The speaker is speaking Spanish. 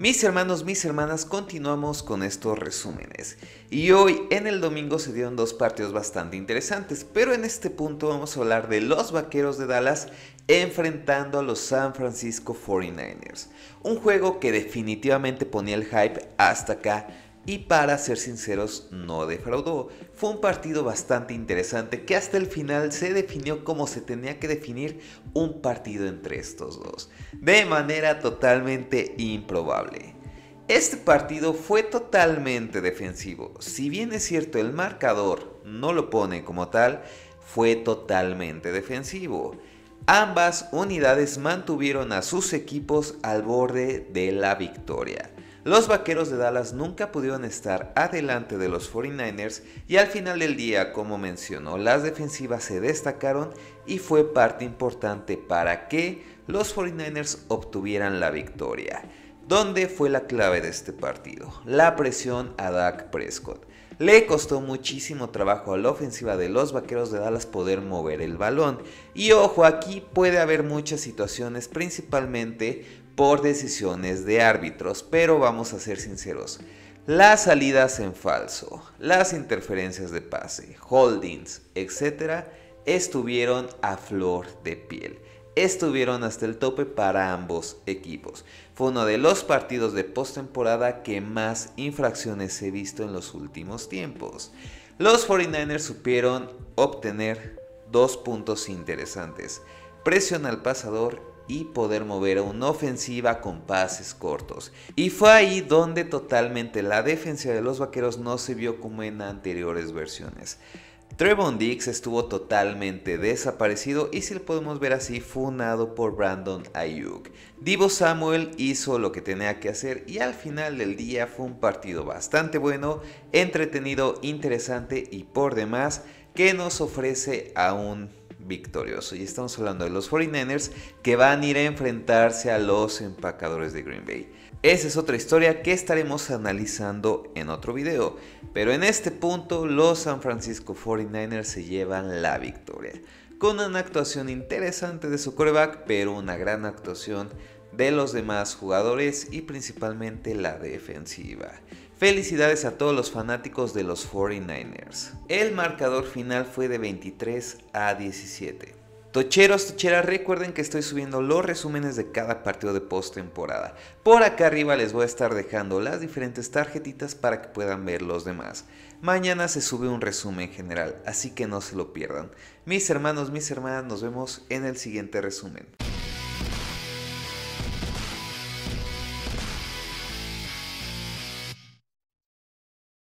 Mis hermanos, mis hermanas, continuamos con estos resúmenes. Y hoy en el domingo se dieron dos partidos bastante interesantes, pero en este punto vamos a hablar de los Vaqueros de Dallas enfrentando a los San Francisco 49ers. Un juego que definitivamente ponía el hype hasta acá y para ser sinceros no defraudó. Fue un partido bastante interesante que hasta el final se definió como se tenía que definir un partido entre estos dos, de manera totalmente improbable. Este partido fue totalmente defensivo, si bien es cierto el marcador no lo pone como tal, fue totalmente defensivo. Ambas unidades mantuvieron a sus equipos al borde de la victoria. Los Vaqueros de Dallas nunca pudieron estar adelante de los 49ers y al final del día, como mencionó, las defensivas se destacaron y fue parte importante para que los 49ers obtuvieran la victoria. ¿Dónde fue la clave de este partido? La presión a Dak Prescott. Le costó muchísimo trabajo a la ofensiva de los Vaqueros de Dallas poder mover el balón. Y ojo, aquí puede haber muchas situaciones, principalmente por decisiones de árbitros, pero vamos a ser sinceros. Las salidas en falso, las interferencias de pase, holdings, etc., estuvieron a flor de piel. Estuvieron hasta el tope para ambos equipos. Fue uno de los partidos de postemporada que más infracciones he visto en los últimos tiempos. Los 49ers supieron obtener dos puntos interesantes. Presión al pasador y poder mover a una ofensiva con pases cortos. Y fue ahí donde totalmente la defensa de los vaqueros no se vio como en anteriores versiones. Trevon Dix estuvo totalmente desaparecido y si lo podemos ver así, fue funado por Brandon Ayuk. Divo Samuel hizo lo que tenía que hacer y al final del día fue un partido bastante bueno, entretenido, interesante y por demás que nos ofrece a un victorioso. Y estamos hablando de los 49ers que van a ir a enfrentarse a los empacadores de Green Bay. Esa es otra historia que estaremos analizando en otro video. Pero en este punto los San Francisco 49ers se llevan la victoria. Con una actuación interesante de su coreback, pero una gran actuación de los demás jugadores y principalmente la defensiva. Felicidades a todos los fanáticos de los 49ers. El marcador final fue de 23 a 17. Tocheros, tocheras, recuerden que estoy subiendo los resúmenes de cada partido de postemporada. Por acá arriba les voy a estar dejando las diferentes tarjetitas para que puedan ver los demás. Mañana se sube un resumen general, así que no se lo pierdan. Mis hermanos, mis hermanas, nos vemos en el siguiente resumen.